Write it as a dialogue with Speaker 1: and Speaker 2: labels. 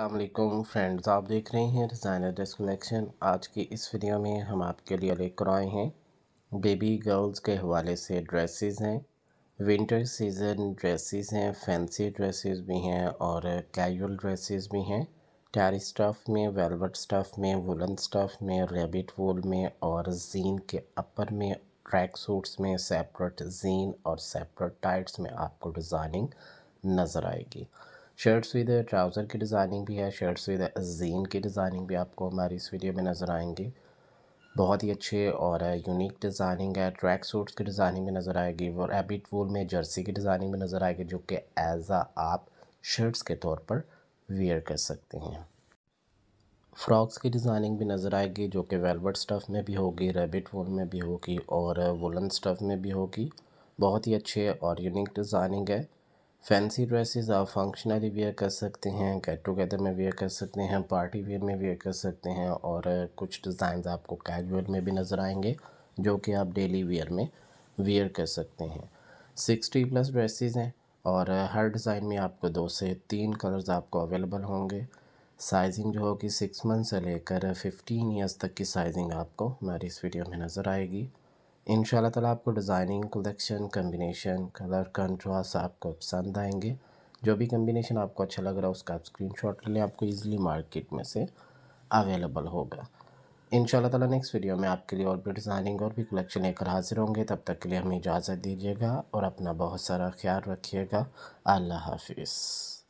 Speaker 1: अल्लाम फ्रेंड्स आप देख रहे हैं डिज़ाइनर ड्रेस कलेक्शन आज की इस वीडियो में हम आपके लिए लेकर आए हैं बेबी गर्ल्स के हवाले से ड्रेसेस हैं विंटर सीज़न ड्रेसेस हैं फैंसी ड्रेसेस भी हैं और कैजुअल ड्रेसेस भी हैं टैरी स्टफ़ में वेलवेट स्टफ़ में वुलन स्टफ़ में रेबिट वूल में और जीन के अपर में ट्रैक सूट्स में सेपरेट जीन और सेपरेट टाइट्स में आपको डिज़ाइनिंग नज़र आएगी शर्ट्स विद ट्राउज़र की डिज़ाइनिंग भी है शर्ट्स विद जीन की डिज़ाइनिंग भी आपको हमारी इस वीडियो में नज़र आएंगी बहुत ही अच्छे और यूनिक डिज़ाइनिंग है ट्रैक सूट्स की डिज़ाइनिंग भी नज़र आएगी और एबिट वूल में जर्सी की डिज़ाइनिंग भी नज़र आएगी जो कि एज आ आप शर्ट्स के तौर पर वेयर कर सकते हैं फ्रॉक्स की डिज़ाइनिंग भी नज़र आएगी जो कि वेलवेट स्टफ़ में भी होगी रेबिट वूल में भी होगी और वुलन स्टफ़ में भी होगी बहुत ही अच्छे और यूनिक डिज़ाइनिंग है फैंसी ड्रेसेस आप फंक्शनली वेयर कर सकते हैं गेट टुगेदर में वेयर कर सकते हैं पार्टी वेयर में वेयर कर सकते हैं और कुछ डिज़ाइन आपको कैजुअल में भी नज़र आएंगे जो कि आप डेली वेयर में वेयर कर सकते हैं सिक्सटी प्लस ड्रेसेस हैं और हर डिज़ाइन में आपको दो से तीन कलर्स आपको अवेलेबल होंगे साइजिंग जो होगी सिक्स मंथ से लेकर फिफ्टीन ईयर्स तक की साइजिंग आपको हमारी इस वीडियो में नज़र आएगी इनशाला ताला आपको designing collection combination colour contrast आपको पसंद आएंगे जो भी कम्बिनेशन आपको अच्छा लग रहा है उसका आप स्क्रीन शॉट ले लें आपको ईजिली मार्केट में से अवेलेबल होगा इन ताला नेक्स्ट वीडियो में आपके लिए और भी डिज़ाइनिंग और भी कलेक्शन लेकर हाजिर होंगे तब तक के लिए हमें इजाज़त दीजिएगा और अपना बहुत सारा ख्याल रखिएगा अल्लाह हाफिज़